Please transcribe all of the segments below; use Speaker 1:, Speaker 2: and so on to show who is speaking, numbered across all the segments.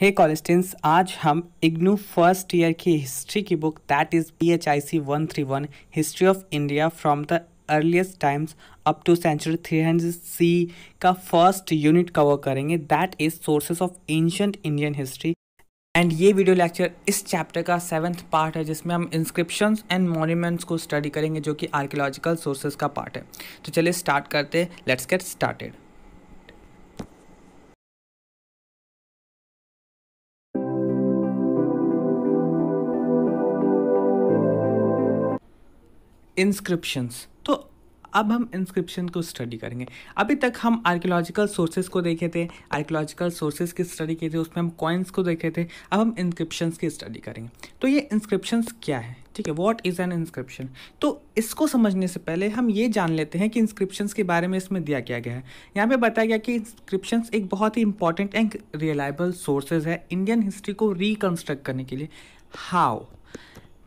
Speaker 1: हे कॉलेस्टेंस आज हम इग्नू फर्स्ट ईयर की हिस्ट्री की book that is P H I C one three one history of India from the earliest times up to century three hundred C का first unit cover करेंगे that is sources of ancient Indian history and ये video lecture इस chapter का seventh part है जिसमें हम inscription and monuments को study करेंगे जो कि आर्कियोलॉजिकल सोर्सेज का पार्ट है तो चलिए स्टार्ट करते लेट्स गेट स्टार्टेड इंस्क्रिप्शंस तो अब हम इंस्क्रिप्शन को स्टडी करेंगे अभी तक हम आर्कियोलॉजिकल सोर्सेज को देखे थे आर्कियोलॉजिकल सोर्सेज की स्टडी किए थे उसमें हम कॉइन्स को देखे थे अब हम इंस्क्रिप्शंस की स्टडी करेंगे तो ये इंस्क्रिप्शंस क्या है ठीक है व्हाट इज़ एन इंस्क्रिप्शन तो इसको समझने से पहले हम ये जान लेते हैं कि इंस्क्रिप्शंस के बारे में इसमें दिया गया गया है यहाँ पे बताया गया कि इंस्क्रिप्शंस एक बहुत ही इंपॉर्टेंट एंड रिलायबल सोर्सेज है इंडियन हिस्ट्री को रिकन्स्ट्रक्ट करने के लिए हाउ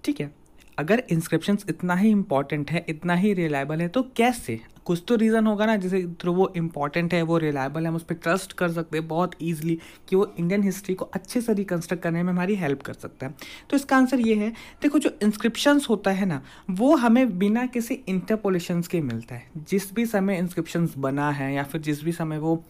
Speaker 1: ठीक है अगर इंस्क्रिप्शन इतना ही इंपॉर्टेंट है इतना ही रिलायबल है तो कैसे कुछ तो रीज़न होगा ना जैसे थ्रू वो इम्पॉर्टेंट है वो रिलायबल है हम उस पर ट्रस्ट कर सकते हैं बहुत ईजिली कि वो इंडियन हिस्ट्री को अच्छे से रिकन्स्ट्रक्ट करने में हमारी हेल्प कर सकता है तो इसका आंसर ये है देखो जो इंस्क्रिप्शंस होता है ना वो हमें बिना किसी इंटरपोलेशंस के मिलता है जिस भी समय इंस्क्रिप्शंस बना है या फिर जिस भी समय वो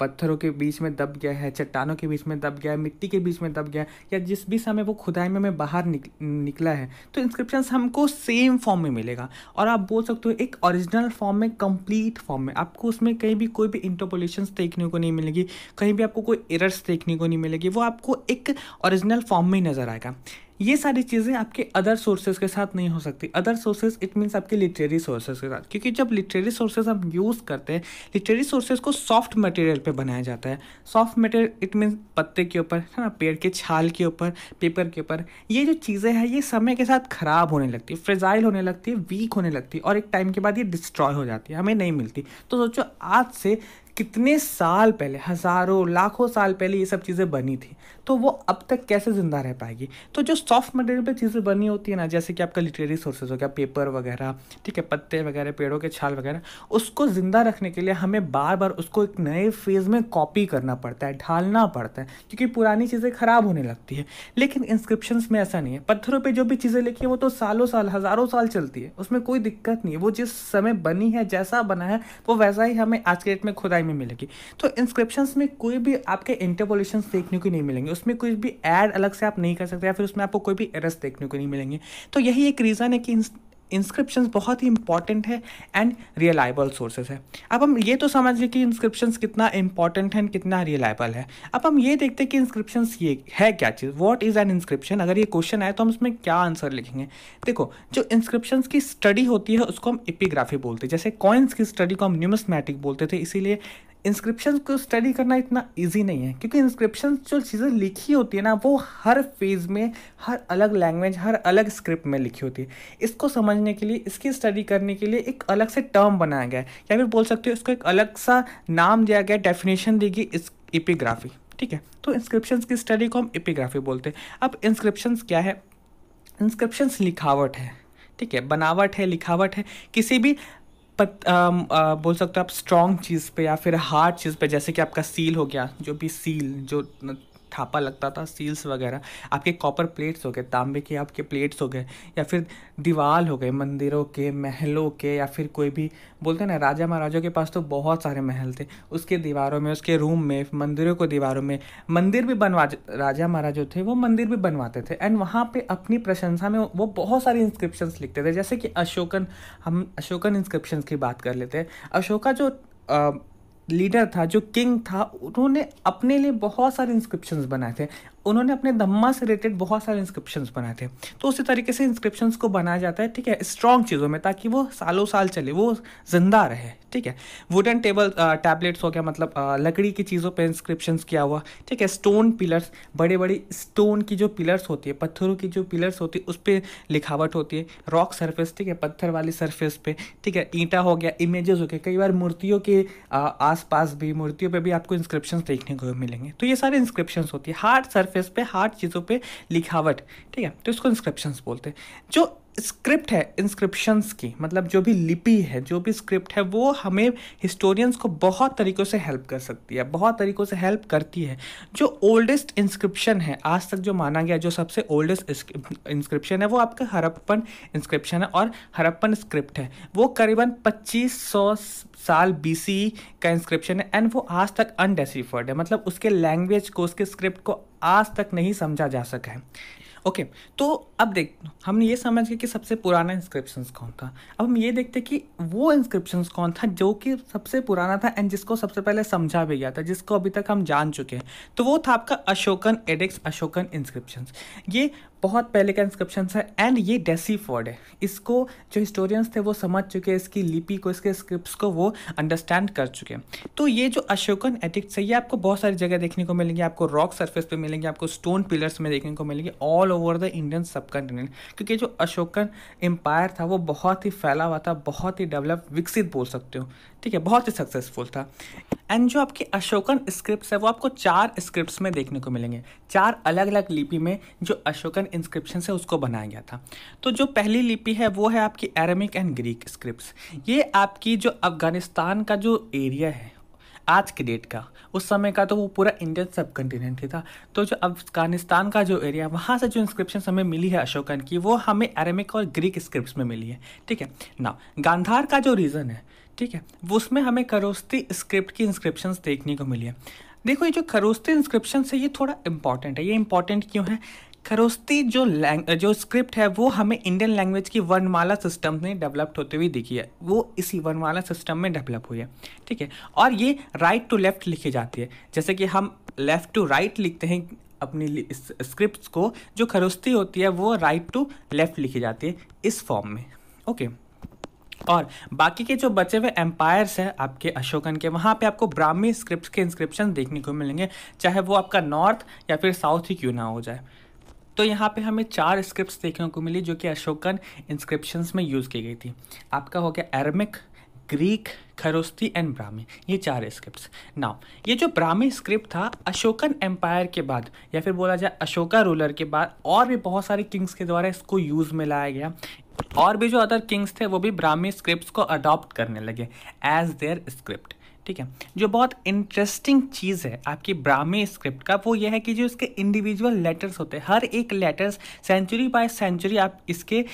Speaker 1: पत्थरों के बीच में दब गया है चट्टानों के बीच में दब गया है मिट्टी के बीच में दब गया या जिस भी समय वो खुदाई में हमें बाहर निक, निकला है तो इंस्क्रिप्शंस हमको सेम फॉर्म में मिलेगा और आप बोल सकते हो एक ओरिजिनल फॉर्म फॉर्म में कंप्लीट फॉर्म में आपको उसमें कहीं भी कोई भी इंटरपोलेशंस देखने को नहीं मिलेगी कहीं भी आपको कोई एरर्स देखने को नहीं मिलेगी वो आपको एक ओरिजिनल फॉर्म में ही नज़र आएगा ये सारी चीज़ें आपके अदर सोर्सेज के साथ नहीं हो सकती अदर सोर्सेज इट मीन्स आपके लिटरेरी सोर्सेज के साथ क्योंकि जब लिटरेरी सोर्सेज हम यूज़ करते हैं लिटरेरी सोर्सेज को सॉफ्ट मटेरियल पे बनाया जाता है सॉफ्ट मटेरियल इट मीन्स पत्ते के ऊपर है ना पेड़ के छाल के ऊपर पेपर के ऊपर ये जो चीज़ें हैं ये समय के साथ ख़राब होने लगती है फ्रेजाइल होने लगती है वीक होने लगती है और एक टाइम के बाद ये डिस्ट्रॉय हो जाती है हमें नहीं मिलती तो सोचो आज से कितने साल पहले हज़ारों लाखों साल पहले ये सब चीज़ें बनी थी तो वो अब तक कैसे ज़िंदा रह पाएगी तो जो सॉफ्ट मटेरियल पे चीज़ें बनी होती है ना जैसे कि आपका लिटरेरी सोर्सेज हो गया पेपर वगैरह ठीक है पत्ते वगैरह पेड़ों के छाल वगैरह उसको ज़िंदा रखने के लिए हमें बार बार उसको एक नए फेज़ में कॉपी करना पड़ता है ढालना पड़ता है क्योंकि पुरानी चीज़ें ख़राब होने लगती है लेकिन इंस्क्रिप्शन में ऐसा नहीं है पत्थरों पर जो भी चीज़ें लिखी हैं वो तो सालों साल हज़ारों साल चलती है उसमें कोई दिक्कत नहीं है वो जिस समय बनी है जैसा बना है वो वैसा ही हमें आज के डेट में खुदाई में मिलेगी तो इंस्क्रिप्शन में कोई भी आपके इंटरपोलेशन देखने को नहीं मिलेंगे उसमें कोई भी ऐड अलग से आप नहीं कर सकते या फिर उसमें आपको कोई भी एरस देखने को नहीं मिलेंगे तो यही एक रीज़न है कि इंस्क्रिप्शन बहुत ही इंपॉर्टेंट है एंड रियलाइबल सोर्सेज है अब हम ये तो समझ लें कि इंस्क्रिप्शन कितना इंपॉर्टेंट है कितना रियलाइबल है अब हम ये देखते हैं कि इंस्क्रिप्शन ये है क्या चीज़ वॉट इज़ एन इंस्क्रिप्शन अगर ये क्वेश्चन आए तो हम उसमें क्या आंसर लिखेंगे देखो जो इंस्क्रिप्शन की स्टडी होती है उसको हम इपीग्राफी बोलते हैं जैसे कॉइन्स की स्टडी को हम न्यूमस्मैटिक बोलते थे इसीलिए इंस्क्रिप्शन को स्टडी करना इतना ईजी नहीं है क्योंकि इंस्क्रिप्शन जो चीज़ें लिखी होती है ना वो हर फेज़ में हर अलग लैंग्वेज हर अलग स्क्रिप्ट में लिखी होती है इसको समझने के लिए इसकी स्टडी करने के लिए एक अलग से टर्म बनाया गया है या फिर बोल सकते हो इसको एक अलग सा नाम दिया गया डेफिनेशन दी गई इस इपिग्राफी ठीक है तो इंस्क्रिप्शन की स्टडी को हम इपिग्राफी बोलते हैं अब इंस्क्रिप्शन क्या है इंस्क्रिप्शन लिखावट है ठीक है बनावट है लिखावट है किसी भी पत आ, आ, बोल सकते हो आप स्ट्रॉन्ग चीज़ पे या फिर हार्ड चीज़ पे जैसे कि आपका सील हो गया जो भी सील जो थापा लगता था सील्स वगैरह आपके कॉपर प्लेट्स हो गए तांबे के आपके प्लेट्स हो गए या फिर दीवार हो गए मंदिरों के महलों के या फिर कोई भी बोलते हैं ना राजा महाराजों के पास तो बहुत सारे महल थे उसके दीवारों में उसके रूम में मंदिरों को दीवारों में मंदिर भी बनवा राजा महाराज जो थे वो मंदिर भी बनवाते थे एंड वहाँ पर अपनी प्रशंसा में वो बहुत सारे इंस्क्रिप्शन लिखते थे जैसे कि अशोकन हम अशोकन इंस्क्रिप्शन की बात कर लेते हैं अशोका जो लीडर था जो किंग था उन्होंने अपने लिए बहुत सारे इंस्क्रिप्शन बनाए थे उन्होंने अपने धम्मा से रिलेटेड बहुत सारे इंस्क्रिप्शन बनाए थे तो उसी तरीके से इंस्क्रिप्शन को बनाया जाता है ठीक है स्ट्रॉन्ग चीज़ों में ताकि वो सालों साल चले वो जिंदा रहे ठीक है वुडन टेबल टैबलेट्स हो गया मतलब आ, uh, लकड़ी की चीज़ों पे इंस्क्रिप्शन किया हुआ ठीक है स्टोन पिलर्स बड़े बड़े स्टोन की जो पिलर्स होती है पत्थरों की जो पिलर्स होती है उस पर लिखावट होती है रॉक सर्फेस ठीक है पत्थर वाली सर्फेस पे ठीक है ईंटा हो गया इमेजेस हो गया कई बार मूर्तियों के uh, आसपास भी मूर्तियों पर भी आपको इंस्क्रिप्शन देखने को मिलेंगे तो ये सारे इंस्क्रिप्शन होती है हार्ड सर्फ सरफेस पे हार्ड चीज़ों पे लिखावट ठीक है तो इसको इंस्क्रिप्शंस बोलते हैं जो स्क्रिप्ट है इंस्क्रिप्शंस की मतलब जो भी लिपि है जो भी स्क्रिप्ट है वो हमें हिस्टोरियंस को बहुत तरीक़ों से हेल्प कर सकती है बहुत तरीक़ों से हेल्प करती है जो ओल्डेस्ट इंस्क्रिप्शन है आज तक जो माना गया जो सबसे ओल्डेस्ट इंस्क्रिप्शन है वो आपका हरप्पन इंस्क्रिप्शन है और हरप्पन स्क्रिप्ट है वो करीबन पच्चीस सौ साल बी e का इंस्क्रिप्शन है एंड वो आज तक अनडेसीफर्ड है मतलब उसके लैंग्वेज को उसके स्क्रिप्ट को आज तक नहीं समझा जा सका है ओके तो अब देख हम ये समझ गए कि सबसे पुराना इंस्क्रिप्शन कौन था अब हम ये देखते कि वो इंस्क्रिप्शन कौन था जो कि सबसे पुराना था एंड जिसको सबसे पहले समझा भी गया था जिसको अभी तक हम जान चुके हैं तो वो था आपका अशोकन एडिक्स अशोकन इंस्क्रिप्शन ये बहुत पहले का इंस्क्रिप्शन है एंड ये डेसी फोर्ड है इसको जो हिस्टोरियंस थे वो समझ चुके हैं इसकी लिपि को इसके स्क्रिप्ट को वो अंडरस्टैंड कर चुके हैं तो ये जो अशोकन एडिक्ट है ये आपको बहुत सारी जगह देखने को मिलेंगे आपको रॉक सर्फेस पर मिलेंगे आपको स्टोन पिलर्स में देखने को मिलेंगे ऑल ओवर द इंडियन सब क्योंकि जो अशोकन एम्पायर था वो बहुत ही फैला हुआ था बहुत ही डेवलप विकसित बोल सकते हो ठीक है बहुत ही सक्सेसफुल था एंड जो आपकी अशोकन स्क्रिप्ट है वो आपको चार स्क्रिप्ट में देखने को मिलेंगे चार अलग अलग लिपि में जो अशोकन इंस्क्रिप्शन से उसको बनाया गया था तो जो पहली लिपि है वो है आपकी एरमिक एंड ग्रीक स्क्रिप्ट ये आपकी जो अफगानिस्तान का जो एरिया है आज के डेट का उस समय का तो वो पूरा इंडियन सब कंटिनेंट ही था तो जो अफगानिस्तान का जो एरिया वहाँ से जो इंस्क्रिप्शन हमें मिली है अशोकन की वो हमें एरमिक और ग्रीक स्क्रिप्ट में मिली है ठीक है ना गांधार का जो रीज़न है ठीक है वो उसमें हमें खरोस्ती स्क्रिप्ट की इंस्क्रिप्शन देखने को मिली है देखो ये जो खरोस्ती इंस्क्रिप्शन है ये थोड़ा इंपॉर्टेंट है ये इंपॉर्टेंट क्यों है खरोस्ती जो लैंग जो स्क्रिप्ट है वो हमें इंडियन लैंग्वेज की वर्णमाला सिस्टम में डेवलप्ड होते हुए दिखी है वो इसी वर्णमाला सिस्टम में डेवलप हुई है ठीक है और ये राइट टू लेफ्ट लिखी जाती है जैसे कि हम लेफ़्ट टू राइट लिखते हैं अपनी स्क्रिप्ट को जो खरोस्ती होती है वो राइट टू लेफ़्ट लिखी जाती है इस फॉर्म में ओके okay. और बाकी के जो बचे हुए एम्पायर्स हैं आपके अशोकन के वहाँ पे आपको ब्राह्मी स्क्रिप्ट के इंस्क्रिप्शन देखने को मिलेंगे चाहे वो आपका नॉर्थ या फिर साउथ ही क्यों ना हो जाए तो यहाँ पे हमें चार स्क्रिप्ट्स देखने को मिली जो कि अशोकन इंस्क्रिप्शंस में यूज़ की गई थी आपका हो गया Aramaic Greek Kharosthi and Brahmi ये चार स्क्रिप्ट नाउ ये जो ब्राह्मी स्क्रिप्ट था अशोकन एम्पायर के बाद या फिर बोला जाए अशोका रूलर के बाद और भी बहुत सारे किंग्स के द्वारा इसको यूज़ में लाया गया और भी जो अदर किंग्स थे वो भी ब्राह्मी स्क्रिप्ट को अडॉप्ट करने लगे एज देयर स्क्रिप्ट ठीक है जो बहुत इंटरेस्टिंग चीज़ है आपकी ब्राह्मी स्क्रिप्ट का वो ये है कि जो इसके इंडिविजुअल लेटर्स होते हैं हर एक लेटर्स सेंचुरी बाय सेंचुरी आप इसके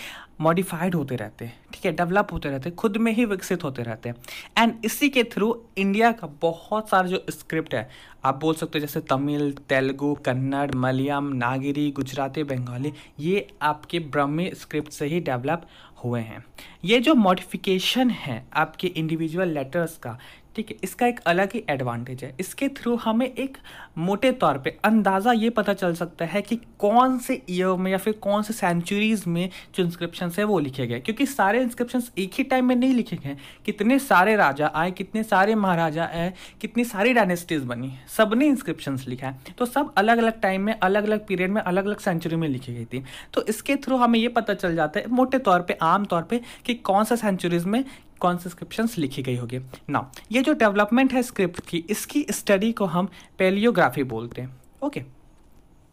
Speaker 1: मॉडिफाइड होते रहते हैं ठीक है डेवलप होते रहते हैं खुद में ही विकसित होते रहते हैं एंड इसी के थ्रू इंडिया का बहुत सारा जो स्क्रिप्ट है आप बोल सकते हो जैसे तमिल तेलुगु कन्नड़ मलयालम नागिरी गुजराती बंगाली ये आपके ब्रह्मी स्क्रिप्ट से ही डेवलप हुए हैं ये जो मॉडिफिकेशन है आपके इंडिविजुअल लेटर्स का ठीक है इसका एक अलग ही एडवांटेज है इसके थ्रू हमें एक मोटे तौर पे अंदाज़ा ये पता चल सकता है कि कौन से ईयर में या फिर कौन से सेंचुरीज़ में जो इंस्क्रिप्शन है वो लिखे गए क्योंकि सारे इंस्क्रिप्शन एक ही टाइम में नहीं लिखे गए कितने सारे राजा आए कितने सारे महाराजा आए कितनी सारी डायनेस्टीज़ बनी सब ने इंस्क्रिप्शन लिखा है तो सब अलग अलग टाइम में अलग अलग पीरियड में अलग अलग सेंचुरी में लिखी गई थी तो इसके थ्रू हमें ये पता चल जाता है मोटे तौर पर आम तौर पर कि कौन सा सेंचुरीज़ में कौन से स्क्रिप्शन लिखी गई होगी ना ये जो डेवलपमेंट है स्क्रिप्ट की इसकी स्टडी को हम पेलियोग्राफी बोलते हैं ओके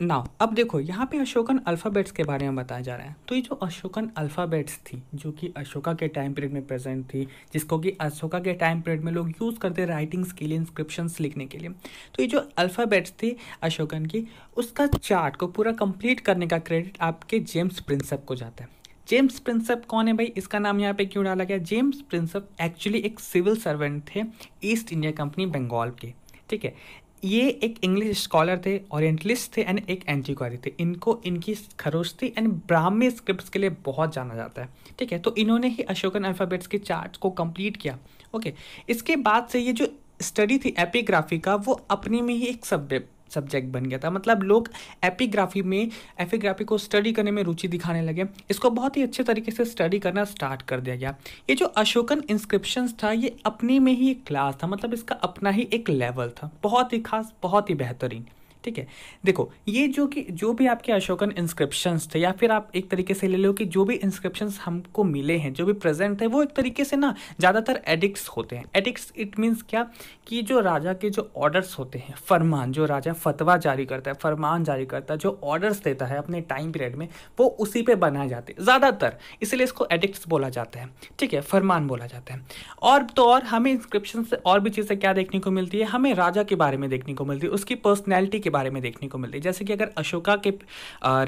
Speaker 1: ना अब देखो यहाँ पे अशोकन अल्फ़ाबेट्स के बारे में बताया जा रहा है तो ये जो अशोकन अल्फ़ाबेट्स थी जो कि अशोका के टाइम पीरियड में प्रेजेंट थी जिसको कि अशोका के टाइम पीरियड में लोग यूज़ करते राइटिंग्स के लिए इंस्क्रिप्शंस लिखने के लिए तो ये जो अल्फ़ाबेट्स थी अशोकन की उसका चार्ट को पूरा कंप्लीट करने का क्रेडिट आपके जेम्स प्रिंसप को जाता है जेम्स प्रिंसअप कौन है भाई इसका नाम यहाँ पे क्यों डाला गया जेम्स प्रिंसअप एक्चुअली एक सिविल सर्वेंट थे ईस्ट इंडिया कंपनी बंगाल के ठीक है ये एक इंग्लिश स्कॉलर थे ओरिएंटलिस्ट थे एंड एक एंटीक्वारी थे इनको इनकी खरोस्ती एंड ब्राह्मी स्क्रिप्ट के लिए बहुत जाना जाता है ठीक है तो इन्होंने ही अशोकन अल्फ़ाबेट्स के चार्ट को कंप्लीट किया ओके इसके बाद से ये जो स्टडी थी एपिग्राफी का वो अपने में ही एक सब्जेक्ट सब्जेक्ट बन गया था मतलब लोग एपिग्राफी में एपिग्राफी को स्टडी करने में रुचि दिखाने लगे इसको बहुत ही अच्छे तरीके से स्टडी करना स्टार्ट कर दिया गया ये जो अशोकन इंस्क्रिप्शन था ये अपने में ही एक क्लास था मतलब इसका अपना ही एक लेवल था बहुत ही खास बहुत ही बेहतरीन ठीक है देखो ये जो कि जो भी आपके अशोकन इंस्क्रिप्शंस थे या फिर आप एक तरीके से ले लो कि जो भी इंस्क्रिप्शंस हमको मिले हैं जो भी प्रेजेंट है वो एक तरीके से ना ज़्यादातर एडिक्ट्स होते हैं एडिक्ट्स इट मीन्स क्या कि जो राजा के जो ऑर्डर्स होते हैं फरमान जो राजा फतवा जारी करता है फरमान जारी करता है जो ऑर्डर्स देता है अपने टाइम पीरियड में वो उसी पर बनाए जाते हैं ज़्यादातर इसलिए इसको एडिक्ट्स बोला जाता है ठीक है फरमान बोला जाता है और तो और हमें इंस्क्रिप्शन से और भी चीज़ें क्या देखने को मिलती है हमें राजा के बारे में देखने को मिलती है उसकी पर्सनैलिटी के बारे में देखने को मिलती है जैसे कि अगर अशोका के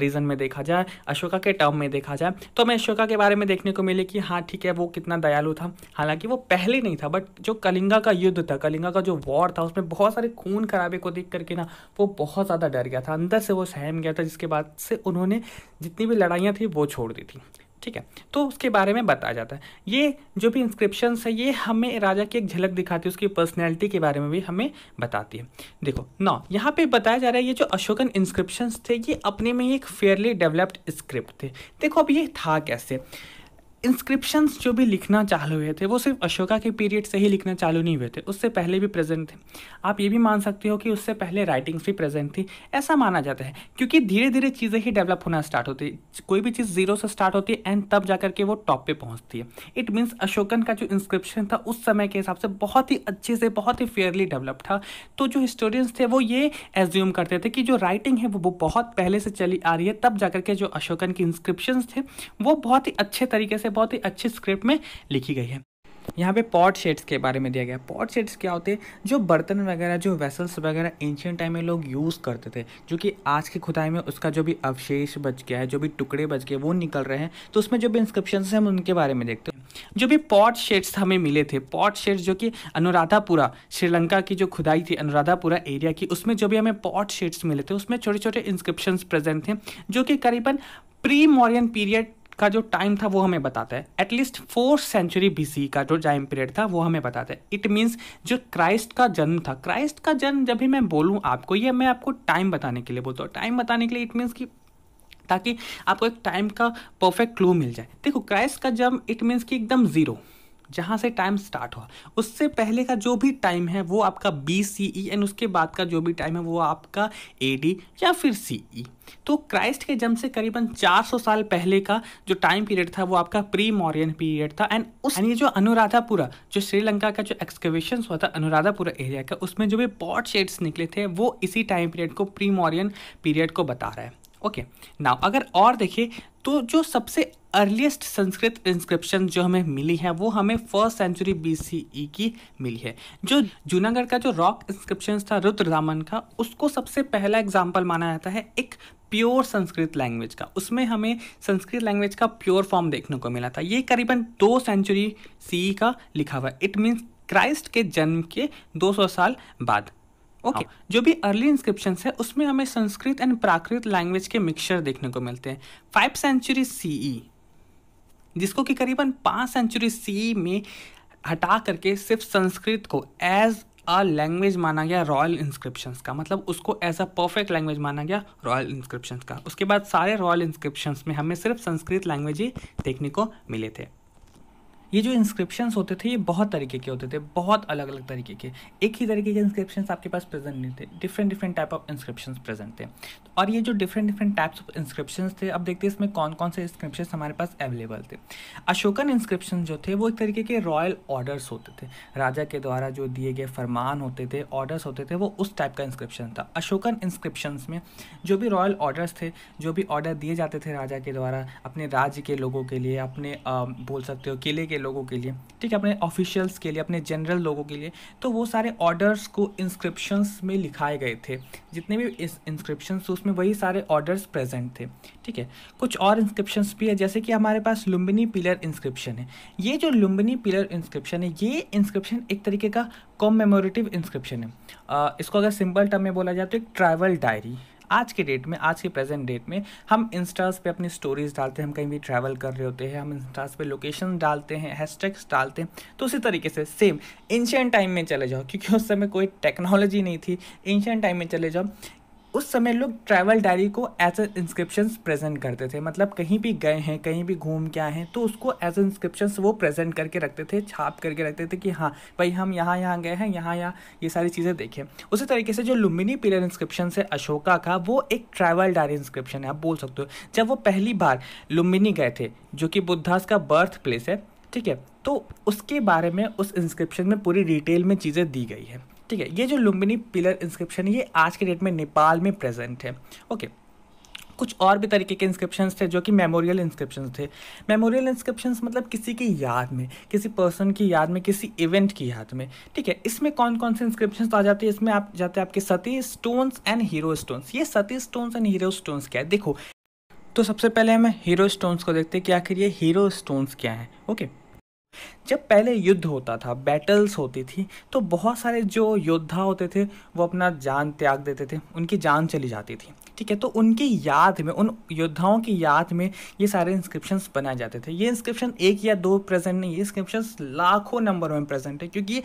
Speaker 1: रीज़न में देखा जाए अशोका के टर्म में देखा जाए तो हमें अशोका के बारे में देखने को मिले कि हाँ ठीक है वो कितना दयालु था हालांकि वो पहले नहीं था बट जो कलिंगा का युद्ध था कलिंगा का जो वॉर था उसमें बहुत सारे खून खराबे को देख करके ना वो बहुत ज़्यादा डर गया था अंदर से वो सहम गया था जिसके बाद से उन्होंने जितनी भी लड़ाइयाँ थी वो छोड़ दी थी ठीक है तो उसके बारे में बताया जाता है ये जो भी इंस्क्रिप्शन है ये हमें राजा की एक झलक दिखाती है उसकी पर्सनैलिटी के बारे में भी हमें बताती है देखो नौ यहाँ पे बताया जा रहा है ये जो अशोकन इंस्क्रिप्शन थे ये अपने में एक फेयरली डेवलप्ड स्क्रिप्ट थे देखो अब ये था कैसे इंस्क्रिप्शंस जो भी लिखना चालू हुए थे वो सिर्फ अशोका के पीरियड से ही लिखना चालू नहीं हुए थे उससे पहले भी प्रेजेंट थे आप ये भी मान सकते हो कि उससे पहले राइटिंग्स भी प्रेजेंट थी ऐसा माना जाता है क्योंकि धीरे धीरे चीज़ें ही डेवलप होना स्टार्ट होती है कोई भी चीज़ जीरो से स्टार्ट होती है एंड तब जाकर के वो टॉप पे पहुंचती है इट मीन्स अशोकन का जो इंस्क्रिप्शन था उस समय के हिसाब से बहुत ही अच्छे से बहुत ही फेयरली डेवलप था तो जो हिस्टोरियंस थे वो ये एज्यूम करते थे कि जो राइटिंग है वो बहुत पहले से चली आ रही है तब जाकर के जो अशोकन के इंस्क्रिप्शन थे वो बहुत ही अच्छे तरीके से से बहुत ही अच्छे स्क्रिप्ट में लिखी गई है यहाँ पे पॉट शेड्स के बारे में दिया गया पॉट शेड्स क्या होते हैं जो बर्तन वगैरह जो वेसल्स वगैरह एंशियंट टाइम में लोग यूज़ करते थे जो कि आज की खुदाई में उसका जो भी अवशेष बच गया है जो भी टुकड़े बच गए वो निकल रहे हैं तो उसमें जो भी इंस्क्रिप्शन हैं हम उनके बारे में देखते हैं जो भी पॉट शेड्स हमें मिले थे पॉट शेड्स जो कि अनुराधापुरा श्रीलंका की जो खुदाई थी अनुराधापुरा एरिया की उसमें जो भी हमें पॉट शेड्स मिले थे उसमें छोटे छोटे इंस्क्रिप्शन प्रेजेंट थे जो कि करीबन प्री मॉरियन पीरियड का जो टाइम था वो हमें बताता है एटलीस्ट फोर्थ सेंचुरी बी का जो टाइम पीरियड था वो हमें बताता है इट मीन्स जो क्राइस्ट का जन्म था क्राइस्ट का जन्म जब भी मैं बोलूँ आपको ये मैं आपको टाइम बताने के लिए बोलता हूँ टाइम बताने के लिए इट मीन्स कि ताकि आपको एक टाइम का परफेक्ट क्लू मिल जाए देखो क्राइस्ट का जन्म इट मीन्स कि एकदम ज़ीरो जहाँ से टाइम स्टार्ट हुआ उससे पहले का जो भी टाइम है वो आपका बी सी ई एंड उसके बाद का जो भी टाइम है वो आपका ए डी या फिर सी ई e। तो क्राइस्ट के जन्म से करीबन 400 साल पहले का जो टाइम पीरियड था वो आपका प्री मॉरियन पीरियड था एंड उस ये जो अनुराधापुरा जो श्रीलंका का जो एक्सकवेशन हुआ था अनुराधापुरा एरिया का उसमें जो भी पॉट शेड्स निकले थे वो इसी टाइम पीरियड को प्री मॉरियन पीरियड को बता रहा है ओके नाउ अगर और देखें तो जो सबसे अर्लीस्ट संस्कृत इंस्क्रिप्शन जो हमें मिली है वो हमें फर्स्ट सेंचुरी बीसीई की मिली है जो जूनागढ़ का जो रॉक इंस्क्रिप्शन था रुद्रदामन का उसको सबसे पहला एग्जाम्पल माना जाता है एक प्योर संस्कृत लैंग्वेज का उसमें हमें संस्कृत लैंग्वेज का प्योर फॉर्म देखने को मिला था ये करीबन दो सेंचुरी सी e का लिखा हुआ इट मीन्स क्राइस्ट के जन्म के 200 साल बाद ओके okay. हाँ। जो भी अर्ली इंस्क्रिप्शन है उसमें हमें संस्कृत एंड प्राकृत लैंग्वेज के मिक्सचर देखने को मिलते हैं फाइव सेंचुरी सीई जिसको कि करीबन पाँच सेंचुरी सीई में हटा करके सिर्फ संस्कृत को एज अ लैंग्वेज माना गया रॉयल इंस्क्रिप्शन का मतलब उसको एज अ परफेक्ट लैंग्वेज माना गया रॉयल इंस्क्रिप्शन का उसके बाद सारे रॉयल इंस्क्रिप्शन में हमें सिर्फ संस्कृत लैंग्वेज ही देखने को मिले थे ये जो इंस्क्रिप्शंस होते थे ये बहुत तरीके के होते थे बहुत अलग अलग तरीके के एक ही तरीके के इंस्क्रिप्शंस आपके पास प्रेजेंट नहीं थे different different type of inscriptions present थे तो और ये जो different different types of inscriptions थे अब देखते हैं इसमें कौन कौन से इंस्क्रिप्शन हमारे पास अवेलेबल थे अशोकन इंस्क्रिप्शन जो थे वो एक तरीके के रॉयल ऑर्डर्स होते थे राजा के द्वारा जो दिए गए फरमान होते थे ऑर्डर्स होते थे वो उस टाइप का इंस्क्रिप्शन था अशोकन इंस्क्रिप्शन में जो भी रॉयल ऑर्डर्स थे जो भी ऑर्डर दिए जाते थे राजा के द्वारा अपने राज्य के लोगों के लिए अपने बोल सकते हो किले के लोगों के लिए ठीक है अपने ऑफिशियल्स के लिए अपने जनरल लोगों के लिए तो वो सारे ऑर्डर्स को इंस्क्रिप्शंस में लिखाए गए थे जितने भी इंस्क्रिप्शंस थे उसमें वही सारे ऑर्डर्स प्रेजेंट थे ठीक है कुछ और इंस्क्रिप्शंस भी है जैसे कि हमारे पास लुम्बिनी पिलर इंस्क्रिप्शन है ये जो लुम्बिनी पिलर इंस्क्रिप्शन है ये इंस्क्रिप्शन एक तरीके का कॉमेमोरेटिव इंस्क्रिप्शन है आ, इसको अगर सिंपल टर्म में बोला जाए तो एक ट्रैवल डायरी आज के डेट में आज के प्रेजेंट डेट में हम इंस्टाज पे अपनी स्टोरीज डालते हैं हम कहीं भी ट्रैवल कर रहे होते हैं हम इंस्टास पे लोकेशन डालते हैं हैशटैग्स डालते हैं तो उसी तरीके से सेम एंशियन टाइम में चले जाओ क्योंकि उस समय कोई टेक्नोलॉजी नहीं थी एंशियन टाइम में चले जाओ उस समय लोग ट्रैवल डायरी को एज ए इंस्क्रिप्शन प्रेजेंट करते थे मतलब कहीं भी गए हैं कहीं भी घूम के आए हैं तो उसको एज ए इंस्क्रिप्शन वो प्रेजेंट करके रखते थे छाप करके रखते थे कि हाँ भाई हम यहाँ यहाँ गए हैं यहाँ यहाँ ये सारी चीज़ें देखें उसी तरीके से जो लुम्बिनी पीरियड इंस्क्रिप्शन है अशोका का वो एक ट्रैवल डायरी इंस्क्रिप्शन है आप बोल सकते हो जब वो पहली बार लुम्बिनी गए थे जो कि बुद्धास का बर्थ प्लेस है ठीक है तो उसके बारे में उस इंस्क्रिप्शन में पूरी डिटेल में चीज़ें दी गई है ठीक है ये जो लुम्बिनी पिलर इंस्क्रिप्शन ये आज के डेट में नेपाल में प्रेजेंट है ओके कुछ और भी तरीके के इंस्क्रिप्शन थे जो कि मेमोरियल इंस्क्रिप्शन थे मेमोरियल इंस्क्रिप्शन मतलब किसी की याद में किसी पर्सन की याद में किसी इवेंट की याद में ठीक है इसमें कौन कौन से इंस्क्रिप्शन आ जाते हैं इसमें आप जाते हैं आपके sati stones and hero stones ये sati stones and hero stones क्या है देखो तो सबसे पहले हम हीरो स्टोन्स को देखते हैं कि आखिर ये हीरो स्टोन्स क्या है ओके okay? जब पहले युद्ध होता था बैटल्स होती थी तो बहुत सारे जो योद्धा होते थे वो अपना जान त्याग देते थे उनकी जान चली जाती थी ठीक है तो उनकी याद में उन योद्धाओं की याद में ये सारे इंस्क्रिप्शंस बनाए जाते थे ये इंस्क्रिप्शन एक या दो प्रेजेंट नहीं ये इंस्क्रिप्शन लाखों नंबर में प्रेजेंट है क्योंकि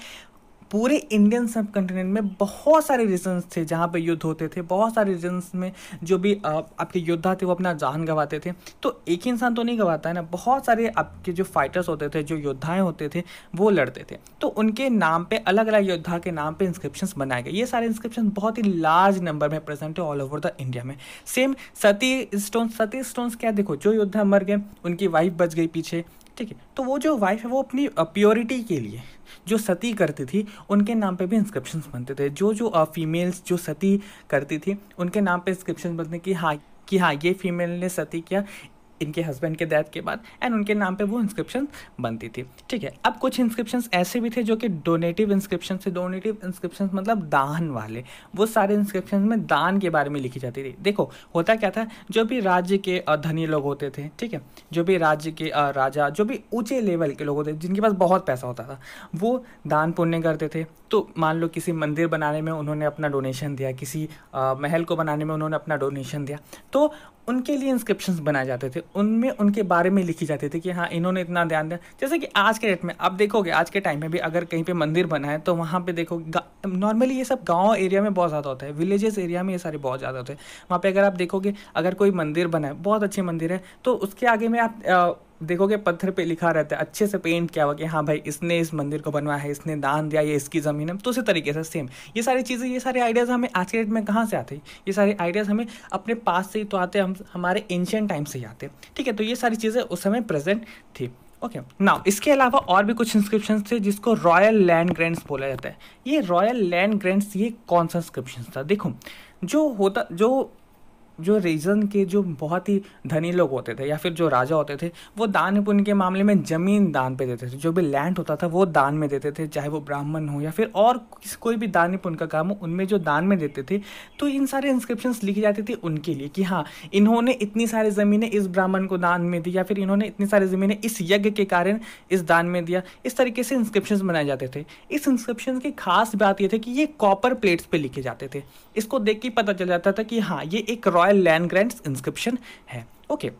Speaker 1: पूरे इंडियन सब कंटिनेंट में बहुत सारे रीजन्स थे जहाँ पे युद्ध होते थे बहुत सारे रीजन्स में जो भी आप, आपके योद्धा थे वो अपना जान गंवाते थे तो एक इंसान तो नहीं गंवाता है ना बहुत सारे आपके जो फाइटर्स होते थे जो योद्धाएं होते थे वो लड़ते थे तो उनके नाम पे अलग अलग योद्धा के नाम पे इंस्क्रिप्शन बनाए गए ये सारे इंस्क्रिप्शन बहुत ही लार्ज नंबर में प्रेजेंट है ऑल ओवर द इंडिया में same sati stone sati stones क्या देखो जो योद्धा मर गए उनकी वाइफ बच गई पीछे ठीक है तो वो जो वाइफ है वो अपनी प्योरिटी के लिए जो सती करती थी उनके नाम पे भी इंस्क्रिप्शन बनते थे जो जो फीमेल्स जो सती करती थी उनके नाम पे इंस्क्रिप्शन बनते कि हाँ कि हाँ ये फीमेल ने सती किया इनके हस्बैंड के डेथ के बाद एंड उनके नाम पे वो इंस्क्रिप्शन बनती थी ठीक है अब कुछ इंस्क्रिप्शन ऐसे भी थे जो कि डोनेटिव इंस्क्रिप्शन थे डोनेटिव इंस्क्रिप्शन मतलब दान वाले वो सारे इंस्क्रिप्शन में दान के बारे में लिखी जाती थी देखो होता क्या था जो भी राज्य के धनी लोग होते थे ठीक है जो भी राज्य के राजा जो भी ऊँचे लेवल के लोग होते थे जिनके पास बहुत पैसा होता था वो दान पुण्य करते थे तो मान लो किसी मंदिर बनाने में उन्होंने अपना डोनेशन दिया किसी महल को बनाने में उन्होंने अपना डोनेशन दिया तो उनके लिए इंस्क्रिप्शन बनाए जाते थे उनमें उनके बारे में लिखी जाती थी कि हाँ इन्होंने इतना ध्यान दिया जैसे कि आज के डेट में आप देखोगे आज के टाइम में भी अगर कहीं पे मंदिर बना है तो वहाँ पे देखोगे नॉर्मली ये सब गाँव एरिया में बहुत ज़्यादा होता है विलेजेस एरिया में ये सारे बहुत ज़्यादा होते हैं वहाँ पर अगर आप देखोगे अगर कोई मंदिर बनाए बहुत अच्छे मंदिर है तो उसके आगे में आप देखोगे पत्थर पे लिखा रहता है अच्छे से पेंट किया हुआ कि हाँ भाई इसने इस मंदिर को बनवाया है इसने दान दिया ये इसकी ज़मीन है तो उसी तरीके से सेम ये सारी चीज़ें ये सारे आइडियाज़ हमें आज के डेट में कहाँ से आते हैं ये सारे आइडियाज़ हमें अपने पास से ही तो आते हम हमारे एंशियन टाइम से ही आते ठीक है तो ये सारी चीज़ें उस समय प्रेजेंट थी ओके okay. नाउ इसके अलावा और भी कुछ इंस्क्रिप्शन थे जिसको रॉयल लैंड ग्रेंट्स बोला जाता है ये रॉयल लैंड ग्रेंट्स ये कौन सा इंस्क्रिप्शन था देखो जो होता जो जो रीजन के जो बहुत ही धनी लोग होते थे या फिर जो राजा होते थे वो दान पुण्य के मामले में ज़मीन दान पे देते थे जो भी लैंड होता था वो दान में देते थे चाहे वो ब्राह्मण हो या फिर और कोई भी दान पुण्य का काम हो उनमें जो दान में देते थे तो इन सारे इंस्क्रिप्शन लिखी जाती थी उनके लिए कि हाँ इन्होंने इतनी सारी ज़मीनें इस ब्राह्मण को दान में दी या फिर इन्होंने इतनी सारी ज़मीनें इस यज्ञ के कारण इस दान में दिया इस तरीके से इंस्क्रिप्शन बनाए जाते थे इस इंस्क्रिप्शन की खास बात ये थी कि ये कॉपर प्लेट्स पर लिखे जाते थे इसको देख के पता चल जाता था कि हाँ ये एक royal royal land grant inscription है ओके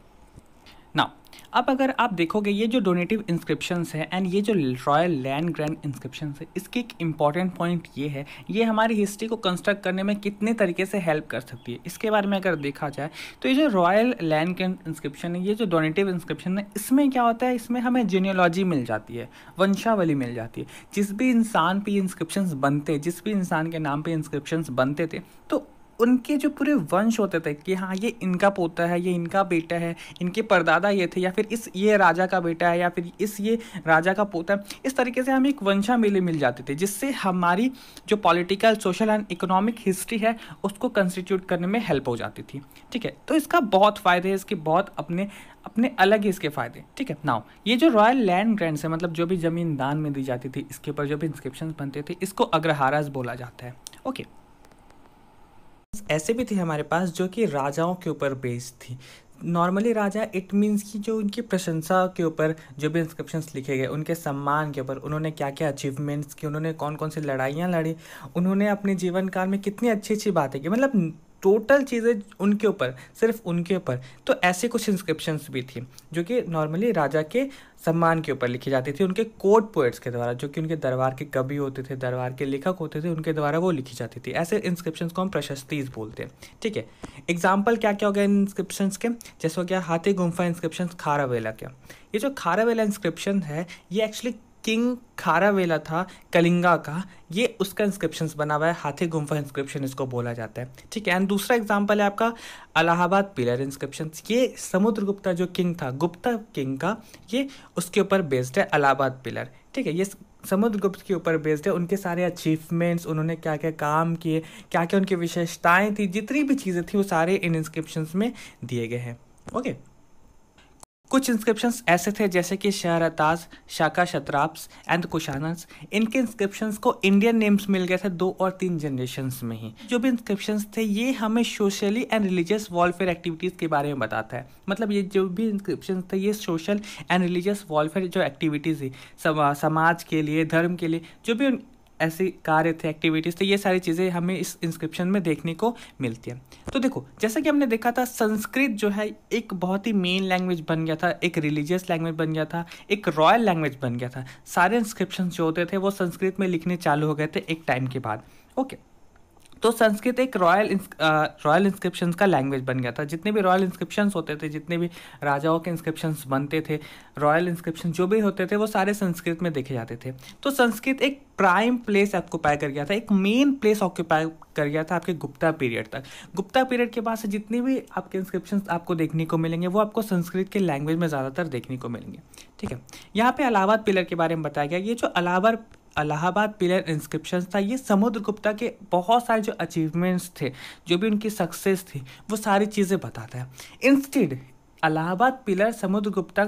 Speaker 1: ना अब अगर आप देखोगे ये जो डोनेटिव इंस्क्रिप्शन है एंड ये जो रॉयल लैंड ग्रैंड इंस्क्रिप्शन है इसकी एक इम्पॉर्टेंट पॉइंट ये है ये हमारी हिस्ट्री को कंस्ट्रक्ट करने में कितने तरीके से हेल्प कर सकती है इसके बारे में अगर देखा जाए तो ये जो रॉयल लैंड ग्रैंड इंस्क्रिप्शन है ये जो डोनेटिव इंस्क्रिप्शन है इसमें क्या होता है इसमें हमें जीनियोलॉजी मिल जाती है वंशावली मिल जाती है जिस भी इंसान पर इंस्क्रिप्शन बनते जिस भी इंसान के नाम पर इंस्क्रिप्शन बनते थे तो उनके जो पूरे वंश होते थे कि हाँ ये इनका पोता है ये इनका बेटा है इनके परदादा ये थे या फिर इस ये राजा का बेटा है या फिर इस ये राजा का पोता है इस तरीके से हमें एक वंशा मेले मिल जाते थे जिससे हमारी जो political social and economic history है उसको कंस्टिट्यूट करने में हेल्प हो जाती थी ठीक है तो इसका बहुत फ़ायदे है इसके बहुत अपने अपने अलग ही इसके फ़ायदे ठीक है नाउ ये जो रॉयल लैंड ग्रैंड है मतलब जो भी ज़मीन दान में दी जाती थी इसके ऊपर जो भी इंस्क्रिप्शन बनते थे इसको अग्रहाराज बोला जाता है ओके okay. ऐसे भी थे हमारे पास जो कि राजाओं के ऊपर बेस्ड थी नॉर्मली राजा इट मीन्स कि जो उनकी प्रशंसा के ऊपर जो भी इंस्क्रिप्शन लिखे गए उनके सम्मान के ऊपर उन्होंने क्या क्या अचीवमेंट्स की उन्होंने कौन कौन सी लड़ाइयाँ लड़ी उन्होंने अपने जीवन काल में कितनी अच्छी अच्छी बातें की मतलब टोटल चीज़ें उनके ऊपर सिर्फ उनके ऊपर तो ऐसे कुछ इंस्क्रिप्शंस भी थी जो कि नॉर्मली राजा के सम्मान के ऊपर लिखी जाती थी उनके कोर्ट पोएट्स के द्वारा जो कि उनके दरबार के कवि होते थे दरबार के लेखक होते थे उनके द्वारा वो लिखी जाती थी ऐसे इंस्क्रिप्शन को हम प्रशस्तीज बोलते हैं ठीक है एग्जाम्पल क्या क्या हो गया इन इंस्क्रिप्शन के जैसे हो गया हाथी गुम्फा इंस्क्रिप्शन खारावेला क्या ये जो खारावेला इंस्क्रिप्शन है ये एक्चुअली किंग खारावेला था कलिंगा का ये उसका इंस्क्रिप्शन बना हुआ है हाथी गुम्फा इंस्क्रिप्शन इसको बोला जाता है ठीक है एंड दूसरा एग्जाम्पल है आपका अलाहाबाद पिलर इंस्क्रिप्शन ये समुद्र गुप्ता जो किंग था गुप्ता किंग का ये उसके ऊपर बेस्ड है अलाहाबाद पिलर ठीक है ये समुद्रगुप्त के ऊपर बेस्ड है उनके सारे अचीवमेंट्स उन्होंने क्या क्या काम किए क्या क्या उनकी विशेषताएं थी जितनी भी चीज़ें थी वो सारे इन इंस्क्रिप्शन में दिए गए हैं ओके okay. कुछ इंस्क्रिप्शन ऐसे थे जैसे कि शहरताज शाका शतराब्स एंड कुशानस इनके इंस्क्रिप्शन को इंडियन नेम्स मिल गए थे दो और तीन जनरेशन में ही जो भी इंस्क्रिप्शन थे ये हमें socially and religious welfare activities के बारे में बताता है मतलब ये जो भी इंस्क्रिप्शन थे ये सोशल एंड रिलीजियस वॉलफेयर जो एक्टिविटीज़ थी समाज के लिए धर्म के लिए जो भी ऐसे कार्य थे एक्टिविटीज़ थे ये सारी चीज़ें हमें इस इंस्क्रिप्शन में देखने को मिलती हैं तो देखो जैसा कि हमने देखा था संस्कृत जो है एक बहुत ही मेन लैंग्वेज बन गया था एक रिलीजियस लैंग्वेज बन गया था एक रॉयल लैंग्वेज बन गया था सारे इंस्क्रिप्शन जो होते थे वो संस्कृत में लिखने चालू हो गए थे एक टाइम के बाद ओके okay. तो संस्कृत एक रॉयल रॉयल इंस्क्रिप्शन का लैंग्वेज बन गया था जितने भी रॉयल इंस्क्रिप्शन होते थे जितने भी राजाओं के इंस्क्रिप्शन बनते थे रॉयल इंस्क्रिप्शन जो भी होते थे वो सारे संस्कृत में देखे जाते थे तो संस्कृत एक प्राइम प्लेस ऑक्यूपाई कर गया था एक मेन प्लेस ऑक्यूपाई कर गया था आपके गुप्ता पीरियड तक गुप्ता पीरियड के बाद से जितने भी आपके इंस्क्रिप्शन आपको देखने को मिलेंगे वो आपको संस्कृत के लैंग्वेज में ज़्यादातर देखने को मिलेंगे ठीक है यहाँ पे अलाहाबाद पिलर के बारे में बताया गया ये जो अलाहाबाद अलाहाबाद पिलर इंस्क्रिप्शन था ये समुद्र गुप्ता के बहुत सारे जो अचीवमेंट्स थे जो भी उनकी सक्सेस थी वो सारी चीज़ें बताता है इंस्टेड अलाहाबाद पिलर समुद्र गुप्ता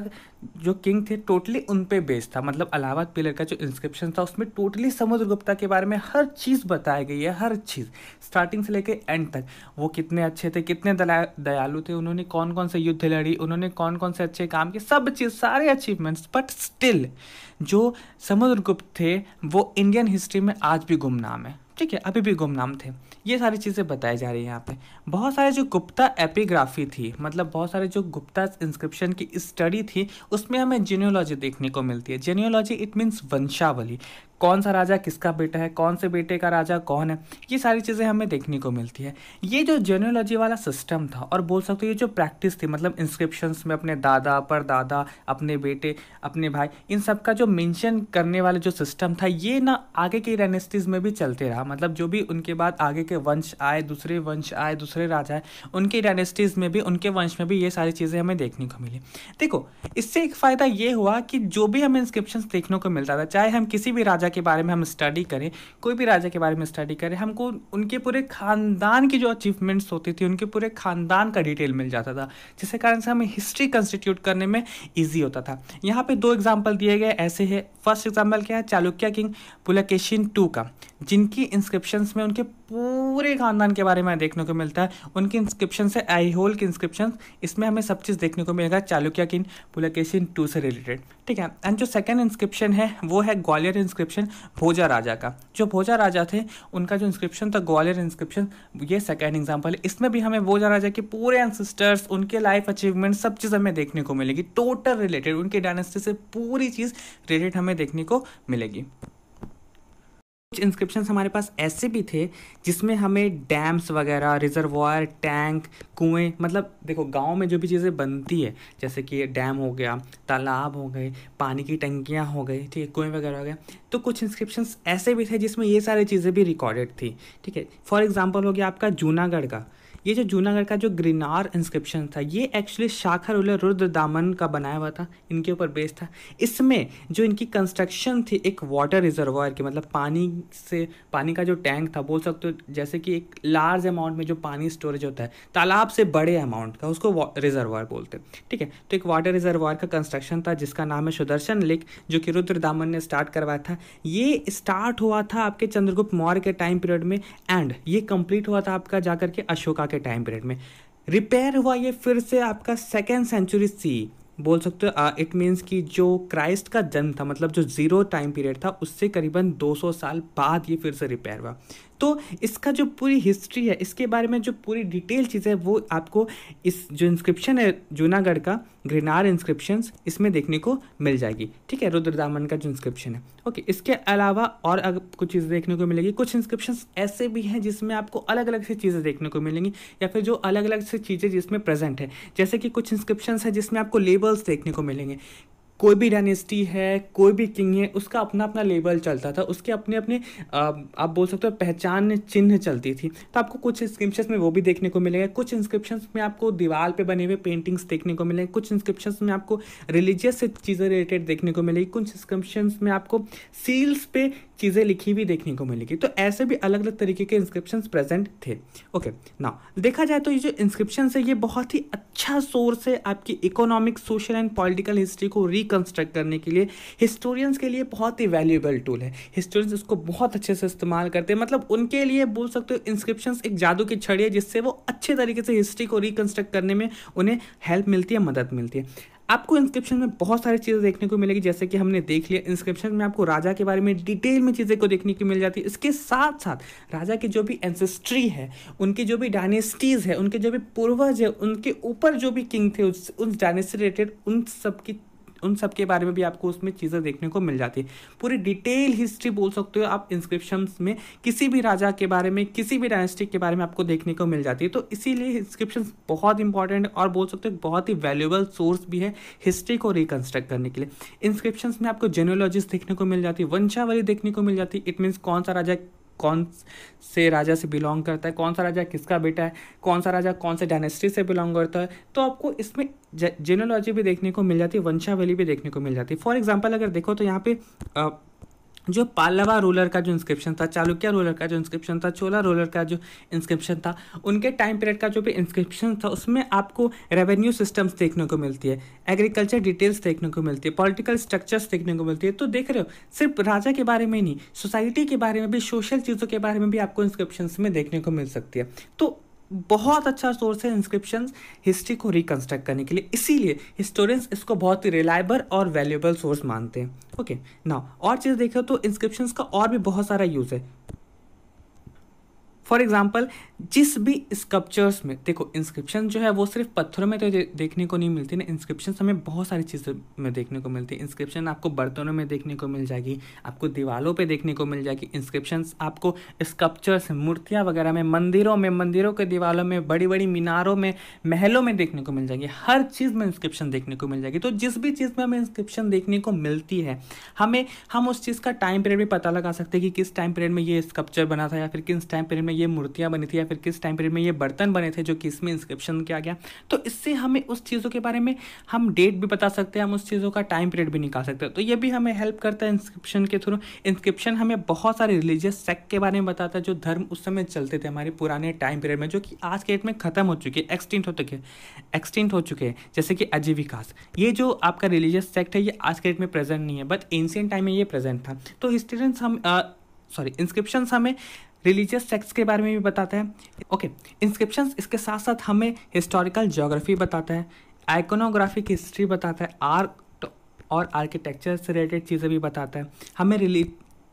Speaker 1: जो किंग थे टोटली उन पे बेस्ड था मतलब अलाहाबाद पिलर का जो इंस्क्रिप्शन था उसमें टोटली समुद्र गुप्ता के बारे में हर चीज़ बताई गई है हर चीज़ स्टार्टिंग से लेकर एंड तक वो कितने अच्छे थे कितने दयालु थे उन्होंने कौन कौन से युद्ध लड़ी उन्होंने कौन कौन से अच्छे काम किए सब चीज़ सारे अचीवमेंट्स बट स्टिल जो समुद्रगुप्त थे वो इंडियन हिस्ट्री में आज भी गुमनाम है ठीक है अभी भी गुमनाम थे ये सारी चीज़ें बताई जा रही हैं यहाँ पे बहुत सारे जो गुप्ता एपिग्राफी थी मतलब बहुत सारे जो गुप्ता इंस्क्रिप्शन की स्टडी थी उसमें हमें जेनियोलॉजी देखने को मिलती है जेनियोलॉजी इट मीन्स वंशावली कौन सा राजा किसका बेटा है कौन से बेटे का राजा कौन है ये सारी चीज़ें हमें देखने को मिलती है ये जो जेनोलॉजी वाला सिस्टम था और बोल सकते हो ये जो प्रैक्टिस थी मतलब इंस्क्रिप्शंस में अपने दादा पर दादा अपने बेटे अपने भाई इन सब का जो मेंशन करने वाला जो सिस्टम था ये ना आगे के डायनेस्टीज़ में भी चलते रहा मतलब जो भी उनके बाद आगे के वंश आए दूसरे वंश आए दूसरे राजा आए उनके डायनेस्टीज़ में भी उनके वंश में भी ये सारी चीज़ें हमें देखने को मिली देखो इससे एक फ़ायदा ये हुआ कि जो भी हमें इंस्क्रिप्शन देखने को मिलता था चाहे हम किसी भी राजा राजा के बारे में हम स्टडी करें कोई भी राजा के बारे में स्टडी करें हमको उनके पूरे खानदान की जो अचीवमेंट्स होती थी उनके पूरे खानदान का डिटेल मिल जाता था जिसके कारण से हमें हिस्ट्री कंस्टिट्यूट करने में ईजी होता था यहाँ पर दो एग्जाम्पल दिए गए ऐसे है फर्स्ट एग्जाम्पल क्या है चालुक्य किंग पुलकेशिन टू का जिनकी इंस्क्रिप्शंस में उनके पूरे खानदान के बारे में देखने को मिलता है उनकी इंस्क्रिप्शन है आईहोल की इंस्क्रिप्शन इसमें हमें सब चीज़ देखने को मिलेगा चालुक्य किन पुलकेशिन टू से रिलेटेड ठीक है एंड जो सेकेंड इंस्क्रिप्शन है वो है ग्वालियर इंस्क्रिप्शन भोजा राजा का जो भोजा राजा थे उनका जो इंस्क्रिप्शन था ग्वालियर इंस्क्रिप्शन ये सेकेंड एग्जाम्पल है इसमें भी हमें भोजा राजा के पूरे एंसिस्टर्स उनके लाइफ अचीवमेंट सब चीज़ हमें देखने को मिलेगी टोटल रिलेटेड उनके डायनेस्टी से पूरी चीज़ रिलेटेड हमें देखने को मिलेगी कुछ इंस्क्रिप्शन हमारे पास ऐसे भी थे जिसमें हमें डैम्स वगैरह रिजर्वायर टैंक कुएं मतलब देखो गांव में जो भी चीज़ें बनती है जैसे कि डैम हो गया तालाब हो गए पानी की टंकियां हो गई ठीक है कुएं वगैरह हो गए तो कुछ इंस्क्रिप्शन ऐसे भी थे जिसमें ये सारी चीज़ें भी रिकॉर्डेड थी ठीक है फॉर एग्जाम्पल हो गया आपका जूनागढ़ का ये जो जूनागढ़ का जो ग्रीनार इंस्क्रिप्शन था ये एक्चुअली शाखर उल रुद्र दामन का बनाया हुआ था इनके ऊपर बेस था इसमें जो इनकी कंस्ट्रक्शन थी एक वाटर रिजर्वायर की मतलब पानी से पानी का जो टैंक था बोल सकते हो जैसे कि एक लार्ज अमाउंट में जो पानी स्टोरेज होता है तालाब से बड़े अमाउंट का उसको रिजर्वायर बोलते हैं ठीक है तो एक वाटर रिजर्वायर का कंस्ट्रक्शन था जिसका नाम है सुदर्शन लेक जो कि रुद्र दामन ने स्टार्ट करवाया था ये स्टार्ट हुआ था आपके चंद्रगुप्त मौर्य के टाइम पीरियड में एंड ये कंप्लीट हुआ था आपका जाकर के अशोका के के टाइम पीरियड में रिपेयर हुआ ये फिर से आपका सेकेंड सेंचुरी सी बोल सकते हो इट मीन्स कि जो क्राइस्ट का जन्म था मतलब जो ज़ीरो टाइम पीरियड था उससे करीबन 200 साल बाद ये फिर से रिपेयर हुआ तो इसका जो पूरी हिस्ट्री है इसके बारे में जो पूरी डिटेल चीज़ है वो आपको इस जो इंस्क्रिप्शन है जूनागढ़ का ग्रिनार इंस्क्रिप्शन इसमें देखने को मिल जाएगी ठीक है रुद्रदामन का जो इंस्क्रिप्शन है ओके इसके अलावा और अगर कुछ चीज़ें देखने को मिलेगी कुछ इंस्क्रिप्शन ऐसे भी हैं जिसमें आपको अलग अलग से चीज़ें देखने को मिलेंगी या फिर जो अलग अलग से चीज़ें जिसमें प्रेजेंट है जैसे कि कुछ इंस्क्रिप्शन है जिसमें आपको लेबल्स देखने को मिलेंगे कोई भी डायनेस्टी है कोई भी किंग है उसका अपना अपना लेबल चलता था उसके अपने अपने आप बोल सकते हो पहचान चिन्ह चलती थी तो आपको कुछ इंस्क्रिप्शन में वो भी देखने को मिलेगा कुछ इंस्क्रिप्शन में आपको दीवार पे बने हुए पेंटिंग्स देखने को मिलेंगे कुछ इंस्क्रिप्शन में आपको रिलीजियस से चीज़ें रिलेटेड देखने को मिलेगी कुछ इंस्क्रिप्शन में आपको सील्स पे चीज़ें लिखी हुई देखने को मिलेगी तो ऐसे भी अलग अलग तरीके के इंस्क्रिप्शन प्रेजेंट थे ओके ना देखा जाए तो ये जो इंस्क्रिप्शन है ये बहुत ही अच्छा सोर्स है आपकी economic social and political history को री रिकन्स्ट्रक्ट करने के लिए हिस्टोरियंस के लिए बहुत ही वैल्यूएबल टूल है हिस्टोरियंस इसको बहुत अच्छे से इस्तेमाल करते हैं मतलब उनके लिए बोल सकते हो इंस्क्रिप्शन एक जादू की छड़ी है जिससे वो अच्छे तरीके से हिस्ट्री को रिकन्स्ट्रक्ट करने में उन्हें हेल्प मिलती है मदद मिलती है आपको इंस्क्रिप्शन में बहुत सारी चीज़ें देखने को मिलेगी जैसे कि हमने देख लिया इंस्क्रिप्शन में आपको राजा के बारे में डिटेल में चीज़ें को देखने को मिल जाती है इसके साथ साथ राजा की जो भी एंसेस्ट्री है उनकी जो भी डायनेस्टीज़ है उनके जो भी पूर्वज है उनके ऊपर जो भी किंग थे उस उस डायनेस्टी रिलेटेड उन सब की उन सब के बारे में भी आपको उसमें चीज़ें देखने को मिल जाती है पूरी डिटेल हिस्ट्री बोल सकते हो आप इंस्क्रिप्शन में किसी भी राजा के बारे में किसी भी डायनेस्टिक के बारे में आपको देखने को मिल जाती है तो इसीलिए इंस्क्रिप्शन बहुत इंपॉर्टेंट और बोल सकते हो बहुत ही वैल्यूबल सोर्स भी है हिस्ट्री को रिकन्स्ट्रक्ट करने के लिए इंस्क्रिप्शन में आपको जेनोलॉजिस्ट देखने को मिल जाती है वंशावली देखने को मिल जाती है इट मीन्स कौन सा राजा कौन से राजा से बिलोंग करता है कौन सा राजा किसका बेटा है कौन सा राजा कौन से डायनेस्टी से बिलोंग करता है तो आपको इसमें जेनोलॉजी भी देखने को मिल जाती है वंशावली भी देखने को मिल जाती है फॉर एग्जाम्पल अगर देखो तो यहाँ पे जो पालवा रूलर का जो इंस्क्रिप्शन था चालुक्य रूलर का जो इंस्क्रिप्शन था चोला रूलर का जो इंस्क्रिप्शन था उनके टाइम पीरियड का जो भी इंस्क्रिप्शन था उसमें आपको रेवेन्यू सिस्टम्स देखने को मिलती है एग्रीकल्चर डिटेल्स देखने को मिलती है पॉलिटिकल स्ट्रक्चर्स देखने को मिलती है तो देख रहे हो सिर्फ राजा के बारे में नहीं सोसाइटी के बारे में भी सोशल चीज़ों के बारे में भी आपको इंस्क्रिप्शन में देखने को मिल सकती है तो बहुत अच्छा सोर्स है इंस्क्रिप्शन हिस्ट्री को रिकन्स्ट्रक्ट करने के लिए इसीलिए हिस्टोरियंस इसको बहुत ही रिलायबल और वैल्यूएबल सोर्स मानते हैं ओके ना और चीज़ देखें तो इंस्क्रिप्शन का और भी बहुत सारा यूज़ है फॉर एग्जाम्पल जिस भी स्कप्चर्स में देखो इंस्क्रिप्शन जो है वो सिर्फ पत्थरों में तो देखने को नहीं मिलती ना इंस्क्रिप्शन हमें बहुत सारी चीज़ों में देखने को मिलती है इंस्क्रिप्शन आपको बर्तनों में देखने को मिल जाएगी आपको दीवालों पे देखने को मिल जाएगी इंस्क्रिप्शन आपको स्कप्चर्स मूर्तियाँ वगैरह में मंदिरों में मंदिरों के दीवालों में बड़ी बड़ी मीनारों में महलों में देखने को मिल जाएगी हर चीज़ में इंस्क्रिप्शन देखने को मिल जाएगी तो जिस भी चीज़ में हमें इंस्क्रिप्शन देखने को मिलती है हमें हम उस चीज़ का टाइम पीरियड भी पता लगा सकते हैं कि किस टाइम पीरियड में ये स्कप्चर बना था या फिर किस टाइम पीरियड में ये मूर्तियाँ बनी थी फिर किस टाइम पीरियड में ये बर्तन बने थे जो कि इसमें इंस्क्रिप्शन किया गया तो इससे हमें उस चीज़ों के बारे में हम डेट भी बता सकते हैं हम उस चीज़ों का टाइम पीरियड भी निकाल सकते हैं तो ये भी हमें हेल्प करता है इंस्क्रिप्शन के थ्रू इंस्क्रिप्शन हमें बहुत सारे रिलीजियस सेक्ट के बारे में बताता है जो धर्म उस समय चलते थे हमारे पुराने टाइम पीरियड में जो कि आज के डेट में खत्म हो चुके हैं एक्सटिंट हो चुके हैं एक्सटिंट हो चुके हैं जैसे कि अजीविकास ये जो आपका रिलीजियस सेक्ट है ये आज के डेट में प्रेजेंट नहीं है बट एंशियंट टाइम में ये प्रेजेंट था तो हिस्टोरियंस हम सॉरी इंस्क्रिप्शन हमें रिलीजियस सेक्ट्स के बारे में भी बताते हैं ओके okay, इंस्क्रिप्शन इसके साथ साथ हमें हिस्टोरिकल जोग्राफी बताता है आइकोनोग्राफी की हिस्ट्री बताता है आर्ट और आर्किटेक्चर से रिलेटेड चीज़ें भी बताता है हमें रिली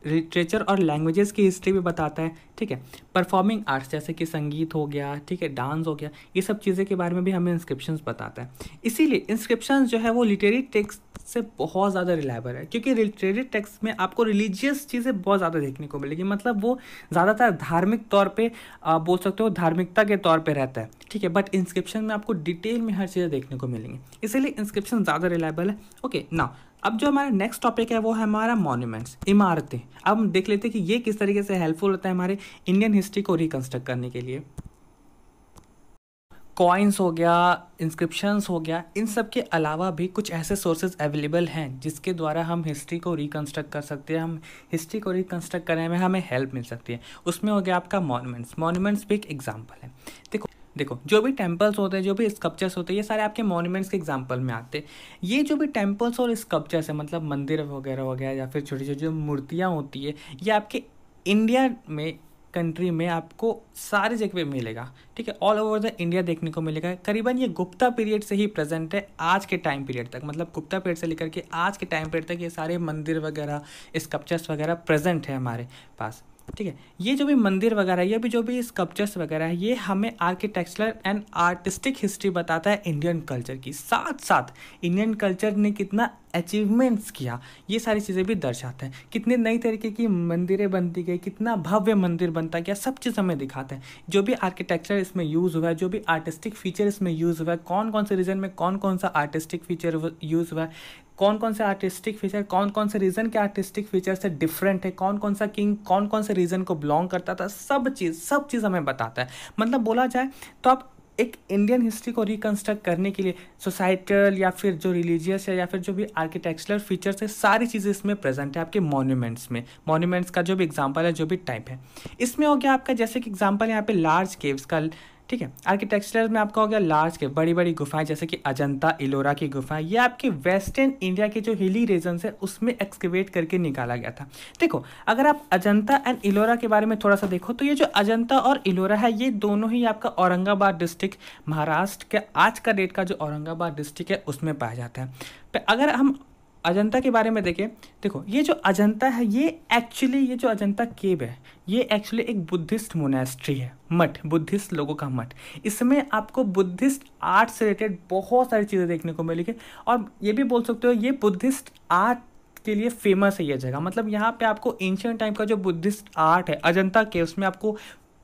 Speaker 1: लिटरेचर और लैंग्वेजेस की हिस्ट्री भी बताता है ठीक है परफॉर्मिंग आर्ट्स जैसे कि संगीत हो गया ठीक है डांस हो गया ये सब चीज़ें के बारे में भी हमें इंस्क्रिप्शंस बताता है इसीलिए इंस्क्रिप्शंस जो है वो लिटरेरी टेक्स्ट से बहुत ज़्यादा रिलायबल है क्योंकि ट्रेडिट टेक्स्ट में आपको रिलीजियस चीज़ें बहुत ज़्यादा देखने को मिलेगी मतलब वो ज़्यादातर धार्मिक तौर पे आप बोल सकते हो धार्मिकता के तौर पे रहता है ठीक है बट इंस्क्रिप्शन में आपको डिटेल में हर चीज़ें देखने को मिलेंगी इसीलिए इंस्क्रिप्शन ज़्यादा रिलायबल है ओके ना अब जो हमारा नेक्स्ट टॉपिक है वो है हमारा मॉन्यूमेंट्स इमारतें अब हम देख लेते हैं कि ये किस तरीके से हेल्पफुल होता है हमारे इंडियन हिस्ट्री को रिकन्स्ट्रक्ट करने के लिए कॉइन्स हो गया इंस्क्रिप्शंस हो गया इन सब के अलावा भी कुछ ऐसे सोर्सेज अवेलेबल हैं जिसके द्वारा हम हिस्ट्री को रिकन्स्ट्रक्ट कर सकते हैं हम हिस्ट्री को रिकन्स्ट्रक्ट करने में हमें हेल्प मिल सकती है उसमें हो गया आपका मॉन्यूमेंट्स मॉन्यूमेंट्स भी एक एग्जाम्पल है देखो देखो जो भी टेम्पल्स होते हैं जो भी स्कप्चर्स होते हैं ये सारे आपके मॉन्यूमेंट्स के एग्जाम्पल में आते हैं ये जो भी टेम्पल्स और स्कप्चर्स है मतलब मंदिर वगैरह हो गया या फिर छोटी छोटी जो मूर्तियाँ होती है ये आपके इंडिया में कंट्री में आपको सारी जगह पे मिलेगा ठीक है ऑल ओवर द इंडिया देखने को मिलेगा करीबन ये गुप्ता पीरियड से ही प्रेजेंट है आज के टाइम पीरियड तक मतलब गुप्ता पीरियड से लेकर के आज के टाइम पीरियड तक ये सारे मंदिर वगैरह स्कप्चर्स वगैरह प्रेजेंट है हमारे पास ठीक है ये जो भी मंदिर वगैरह ये भी जो भी स्कल्पचर्स वगैरह है ये हमें आर्किटेक्चरल एंड आर्टिस्टिक हिस्ट्री बताता है इंडियन कल्चर की साथ साथ इंडियन कल्चर ने कितना अचीवमेंट्स किया ये सारी चीज़ें भी दर्शाते हैं कितने नई तरीके की मंदिरें बनती गई कितना भव्य मंदिर बनता गया सब चीज़ हमें दिखाते हैं जो भी आर्किटेक्चर इसमें यूज़ हुआ है जो भी आर्टिस्टिक फीचर इसमें यूज़ हुआ है कौन कौन से रीजन में कौन कौन सा आर्टिस्टिक फीचर यूज़ हुआ है कौन कौन से आर्टिस्टिक फीचर कौन कौन से रीजन के आर्टिस्टिक फीचर से डिफरेंट है कौन कौन सा किंग कौन कौन से रीजन को बिलोंग करता था सब चीज़ सब चीज़ हमें बताता है मतलब बोला जाए तो आप एक इंडियन हिस्ट्री को रिकन्स्ट्रक्ट करने के लिए सोसाइटल या फिर जो रिलीजियस है या फिर जो भी आर्किटेक्चरल फीचर्स है सारी चीज़ें इसमें प्रेजेंट है आपके मोन्यूमेंट्स में मोन्यूमेंट्स का जो भी एग्जाम्पल है जो भी टाइप है इसमें हो गया आपका जैसे कि एग्जाम्पल यहाँ पे लार्ज केव्स का ठीक है आर्किटेक्चर में आपका हो गया लार्ज के बड़ी बड़ी गुफाएं जैसे कि अजंता इलोरा की गुफाएं ये आपके वेस्टर्न इंडिया के जो हिली रीजन है उसमें एक्सकेवेट करके निकाला गया था देखो अगर आप अजंता एंड इलोरा के बारे में थोड़ा सा देखो तो ये जो अजंता और इलोरा है ये दोनों ही आपका औरंगाबाद डिस्ट्रिक्ट महाराष्ट्र के आज का डेट का जो औरंगाबाद डिस्ट्रिक्ट है उसमें पाया जाता है अगर हम अजंता के बारे में देखें देखो ये जो अजंता है ये एक्चुअली ये जो अजंता केव है ये एक्चुअली एक बुद्धिस्ट मोनेस्ट्री है मठ बुद्धिस्ट लोगों का मठ इसमें आपको बुद्धिस्ट आर्ट से रिलेटेड बहुत सारी चीज़ें देखने को मिलेगी और ये भी बोल सकते हो ये बुद्धिस्ट आर्ट के लिए फेमस है ये जगह मतलब यहाँ पे आपको एंशियंट टाइम का जो बुद्धिस्ट आर्ट है अजंता के उसमें आपको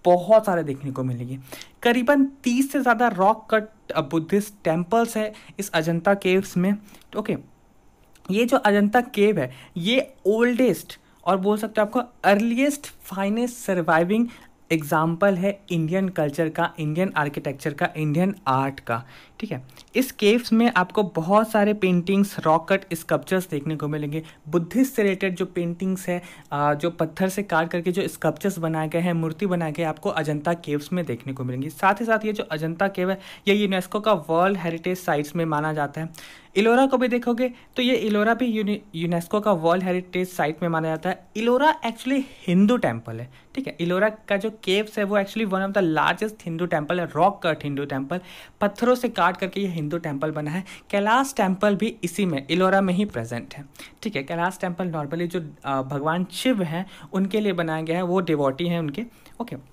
Speaker 1: बहुत सारे देखने को मिलेंगे करीबन तीस से ज़्यादा रॉक कट बुद्धिस्ट टेम्पल्स है इस अजंता केव्स में ओके ये जो अजंता केव है ये ओल्डेस्ट और बोल सकते हो आपको अर्लीस्ट फाइनेस्ट सर्वाइविंग एग्जाम्पल है इंडियन कल्चर का इंडियन आर्किटेक्चर का इंडियन आर्ट का ठीक है इस केव्स में आपको बहुत सारे पेंटिंग्स रॉकट स्कल्पचर्स देखने को मिलेंगे बुद्धिस्ट से रिलेटेड जो पेंटिंग्स है जो पत्थर से काट करके जो स्कल्पचर्स बनाए गए हैं मूर्ति बनाए गए आपको अजंता केव्स में देखने को मिलेंगी साथ ही साथ ये जो अजंता केव है ये यूनेस्को का वर्ल्ड हेरिटेज साइट्स में माना जाता है इलोरा को भी देखोगे तो ये इलोरा भी यूनेस्को का वर्ल्ड हेरिटेज साइट में माना जाता है इलोरा एक्चुअली हिंदू टेम्पल है ठीक है इलोरा का जो केव्स है वो actually one of the largest Hindu temple है रॉक कट हिंदू टेम्पल पत्थरों से काट काट करके ये हिंदू टेम्पल बना है कैलाश टेम्पल भी इसी में इलोरा में ही प्रेजेंट है ठीक है कैलाश टेम्पल नॉर्मली जो भगवान शिव हैं उनके लिए बनाया गया है वो डिवोटी हैं उनके ओके okay.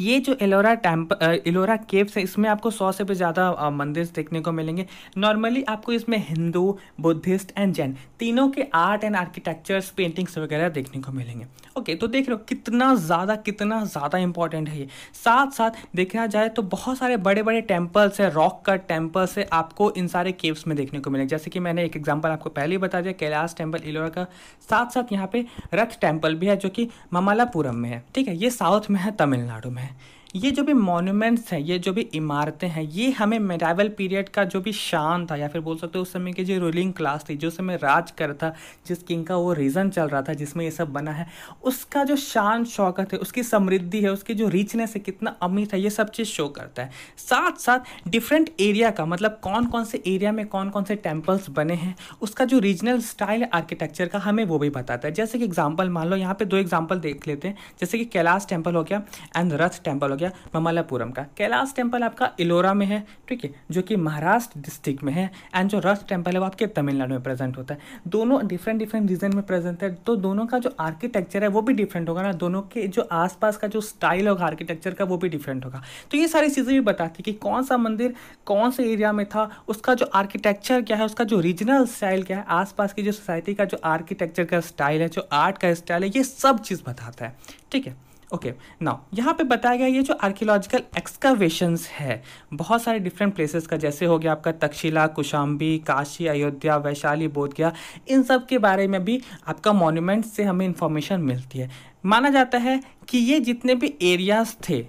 Speaker 1: ये जो एलोरा टेम्प एलोरा केव्स है इसमें आपको सौ से भी ज़्यादा मंदिर देखने को मिलेंगे नॉर्मली आपको इसमें हिंदू बुद्धिस्ट एंड जैन तीनों के आर्ट एंड आर्किटेक्चर्स पेंटिंग्स वगैरह देखने को मिलेंगे ओके तो देख लो कितना ज़्यादा कितना ज़्यादा इंपॉर्टेंट है ये साथ साथ देखा जाए तो बहुत सारे बड़े बड़े टेम्पल्स है रॉक कट टेम्पल्स है आपको इन सारे केव्स में देखने को मिलेंगे जैसे कि मैंने एक एग्जाम्पल आपको पहले ही बता दिया कैलाश टेम्पल एलोरा का साथ साथ यहाँ पे रथ टेम्पल भी है जो कि ममालापुरम में है ठीक है ये साउथ में है तमिलनाडु में में ये जो भी मॉन्यूमेंट्स हैं ये जो भी इमारतें हैं ये हमें मेडावल पीरियड का जो भी शान था या फिर बोल सकते हो उस समय की जो रूलिंग क्लास थी जो समय राज कर था जिस किंग का वो रीज़न चल रहा था जिसमें ये सब बना है उसका जो शान शौकत है उसकी समृद्धि है उसकी जो रिचनेस है कितना अमीर है ये सब चीज़ शो करता है साथ साथ डिफरेंट एरिया का मतलब कौन कौन से एरिया में कौन कौन से टेम्पल्स बने हैं उसका जो रीजनल स्टाइल आर्किटेक्चर का हमें वो भी बताता है जैसे कि एग्जाम्पल मान लो यहाँ पर दो एग्जाम्पल देख लेते हैं जैसे कि कैलाश टेम्पल हो गया एंड रथ टेम्पल हो गया गया ममलापुरम का कैलाश टेम्पल आपका इलोरा में है ठीक है जो कि महाराष्ट्र डिस्ट्रिक्ट में है एंड जो रस टेम्पल है वो आपके तमिलनाडु में प्रेजेंट होता है दोनों डिफरेंट डिफरेंट रीजन में प्रेजेंट है तो दोनों का जो आर्किटेक्चर है वो भी डिफरेंट होगा ना दोनों के जो आसपास का जो स्टाइल होगा आर्किटेक्चर का वो भी डिफरेंट होगा तो ये सारी चीज़ें भी बताती कि कौन सा मंदिर कौन से एरिया में था उसका जो आर्किटेक्चर क्या है उसका जो रीजनल स्टाइल क्या है आसपास की जो सोसाइटी का जो आर्किटेक्चर का स्टाइल है जो आर्ट का स्टाइल है ये सब चीज़ बताता है ठीक है ओके नाउ यहाँ पे बताया गया ये जो आर्कियोलॉजिकल एक्सकावेशंस है बहुत सारे डिफरेंट प्लेसेस का जैसे हो गया आपका तक्षशिला कुशाम्बी काशी अयोध्या वैशाली बोधगया इन सब के बारे में भी आपका मॉन्यूमेंट से हमें इन्फॉर्मेशन मिलती है माना जाता है कि ये जितने भी एरियाज थे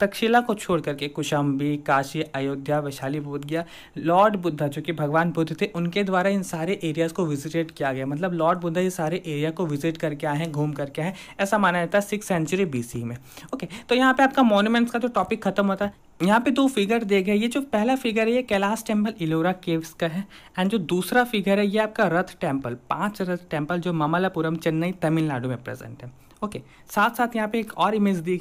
Speaker 1: तक्षशिला को छोड़ करके कुशाम्बी काशी अयोध्या वैशाली बोध गया लॉर्ड बुद्धा जो कि भगवान बुद्ध थे उनके द्वारा इन सारे एरियाज़ को विजिटेड किया गया मतलब लॉर्ड बुद्धा ये सारे एरिया को विजिट करके आए हैं घूम करके आए हैं ऐसा माना जाता है सिक्स सेंचुरी बी में ओके तो यहाँ पर आपका मोनूमेंट्स का तो टॉपिक खत्म होता है यहाँ पे दो फिगर गए ये जो पहला फिगर है ये कैलाश टेम्पल इलोरा केव्स का है एंड जो दूसरा फिगर है ये आपका रथ टेम्पल पांच रथ टेम्पल जो मामल्लापुरम चेन्नई तमिलनाडु में प्रेजेंट है ओके साथ साथ यहाँ पे एक और इमेज दी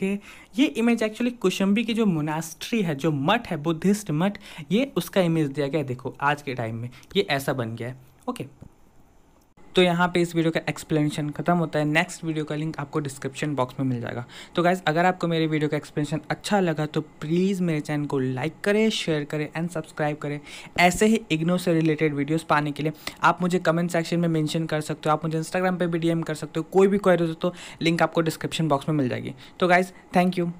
Speaker 1: ये इमेज एक्चुअली कुशंबी की जो मोनास्ट्री है जो मठ है बुद्धिस्ट मठ ये उसका इमेज दिया गया है देखो आज के टाइम में ये ऐसा बन गया है ओके तो यहाँ पे इस वीडियो का एक्सप्लेनेशन खत्म होता है नेक्स्ट वीडियो का लिंक आपको डिस्क्रिप्शन बॉक्स में मिल जाएगा तो गाइज अगर आपको मेरे वीडियो का एक्सप्लेनेशन अच्छा लगा तो प्लीज़ मेरे चैनल को लाइक करें शेयर करें एंड सब्सक्राइब करें ऐसे ही इग्नो से रिलेटेड वीडियोज़ पाने के लिए आप मुझे कमेंट सेक्शन में मैंशन कर सकते हो आप मुझे इंस्टाग्राम पर भी डी कर सकते हो कोई भी क्वेरी हो तो लिंक आपको डिस्क्रिप्शन बॉक्स में मिल जाएगी तो गाइज़ थैंक यू